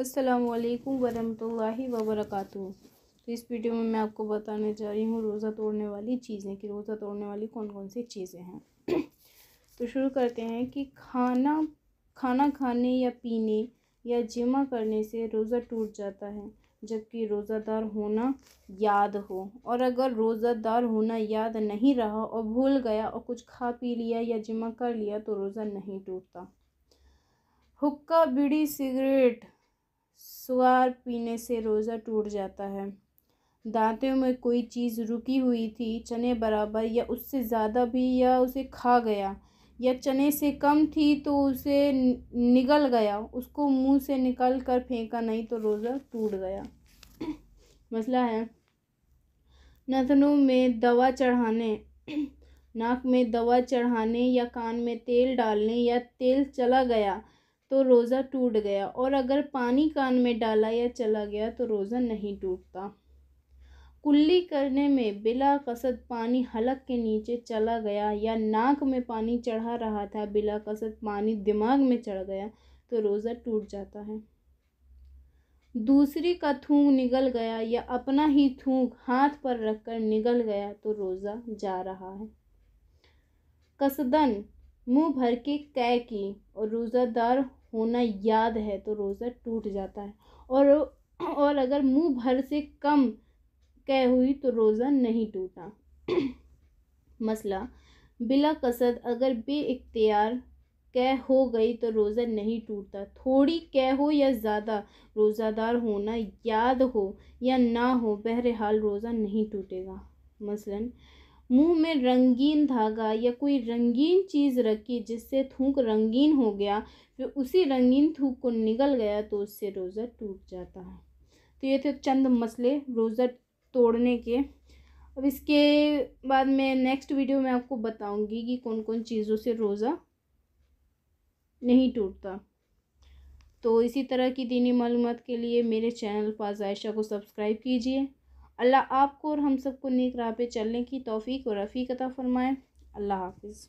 असलकम वालेकुम वरहमतुल्लाहि तो इस वीडियो में मैं आपको बताने जा रही हूँ रोज़ा तोड़ने वाली चीज़ें कि रोज़ा तोड़ने वाली कौन कौन सी चीज़ें हैं तो शुरू करते हैं कि खाना खाना खाने या पीने या जिमा करने से रोज़ा टूट जाता है जबकि रोज़ादार होना याद हो और अगर रोज़ादार होना याद नहीं रहा और भूल गया और कुछ खा पी लिया या जिमा कर लिया तो रोज़ा नहीं टूटता हुक्का बीड़ी सिगरेट स्वार पीने से रोज़ा टूट जाता है दांतों में कोई चीज़ रुकी हुई थी चने बराबर या उससे ज़्यादा भी या उसे खा गया या चने से कम थी तो उसे निगल गया उसको मुंह से निकल कर फेंका नहीं तो रोज़ा टूट गया मसला है नथनों में दवा चढ़ाने नाक में दवा चढ़ाने या कान में तेल डालने या तेल चला गया तो रोज़ा टूट गया और अगर पानी कान में डाला या चला गया तो रोज़ा नहीं टूटता कुल्ली करने में बिला कसद पानी हलक के नीचे चला गया या नाक में पानी चढ़ा रहा था बिला कसद पानी दिमाग में चढ़ गया तो रोज़ा टूट जाता है दूसरी का थूक निकल गया या अपना ही थूक हाथ पर रखकर निकल गया तो रोज़ा जा रहा है कसदन मुंह भर के कै की और रोज़ादार होना याद है तो रोज़ा टूट जाता है और और अगर मुंह भर से कम कह हुई तो रोज़ा नहीं टूटा मसला बिला कसद अगर बे इख्तियार कह हो गई तो रोज़ा नहीं टूटता थोड़ी कह हो या ज़्यादा रोज़ादार होना याद हो या ना हो बहरहाल रोज़ा नहीं टूटेगा मसलन मुंह में रंगीन धागा या कोई रंगीन चीज़ रखी जिससे थूक रंगीन हो गया फिर उसी रंगीन थूक को निगल गया तो उससे रोज़ा टूट जाता है तो ये थे चंद मसले रोज़ा तोड़ने के अब इसके बाद मैं नेक्स्ट वीडियो में आपको बताऊंगी कि कौन कौन चीज़ों से रोज़ा नहीं टूटता तो इसी तरह की दीनी मालूम के लिए मेरे चैनल पाजायशा को सब्सक्राइब कीजिए अल्लाह आपको और हम सबको नेक राह पे चलने की तोफ़ी और रफ़ी कता फ़रमाएँ अल्लाह हाफिज़